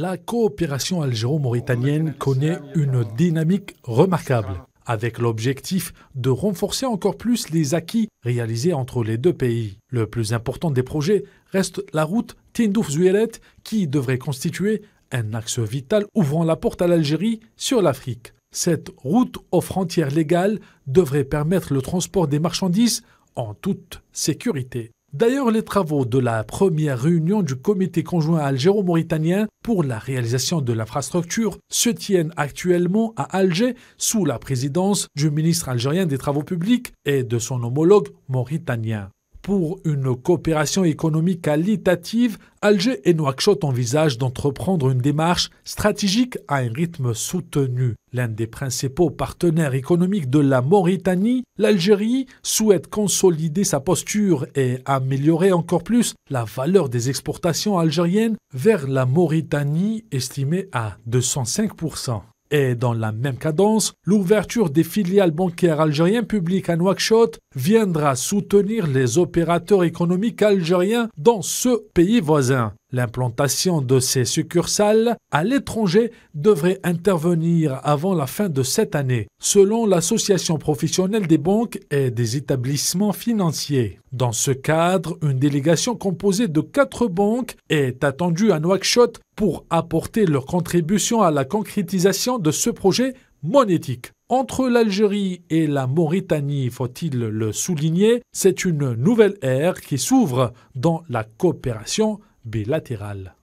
La coopération algéro-mauritanienne connaît une dynamique remarquable, avec l'objectif de renforcer encore plus les acquis réalisés entre les deux pays. Le plus important des projets reste la route tindouf zuelet qui devrait constituer un axe vital ouvrant la porte à l'Algérie sur l'Afrique. Cette route aux frontières légales devrait permettre le transport des marchandises en toute sécurité. D'ailleurs, les travaux de la première réunion du comité conjoint algéro-mauritanien pour la réalisation de l'infrastructure se tiennent actuellement à Alger sous la présidence du ministre algérien des Travaux publics et de son homologue mauritanien. Pour une coopération économique qualitative, Alger et Nouakchott envisagent d'entreprendre une démarche stratégique à un rythme soutenu. L'un des principaux partenaires économiques de la Mauritanie, l'Algérie souhaite consolider sa posture et améliorer encore plus la valeur des exportations algériennes vers la Mauritanie estimée à 205%. Et dans la même cadence, l'ouverture des filiales bancaires algériennes publiques à Nouakchott viendra soutenir les opérateurs économiques algériens dans ce pays voisin. L'implantation de ces succursales à l'étranger devrait intervenir avant la fin de cette année, selon l'Association professionnelle des banques et des établissements financiers. Dans ce cadre, une délégation composée de quatre banques est attendue à Nouakchott pour apporter leur contribution à la concrétisation de ce projet monétique. Entre l'Algérie et la Mauritanie, faut-il le souligner, c'est une nouvelle ère qui s'ouvre dans la coopération latéral.